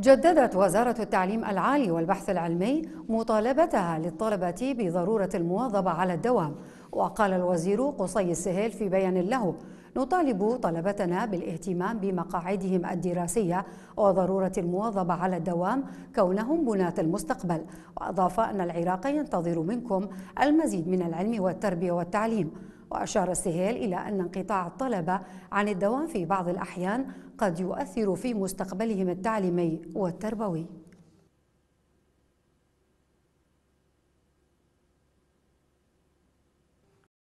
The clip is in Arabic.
جددت وزارة التعليم العالي والبحث العلمي مطالبتها للطلبة بضرورة المواظبة على الدوام وقال الوزير قصي السهيل في بيان له نطالب طلبتنا بالاهتمام بمقاعدهم الدراسية وضرورة المواظبة على الدوام كونهم بناة المستقبل وأضاف أن العراق ينتظر منكم المزيد من العلم والتربية والتعليم وأشار السهيل إلى أن انقطاع الطلبة عن الدوام في بعض الأحيان قد يؤثر في مستقبلهم التعليمي والتربوي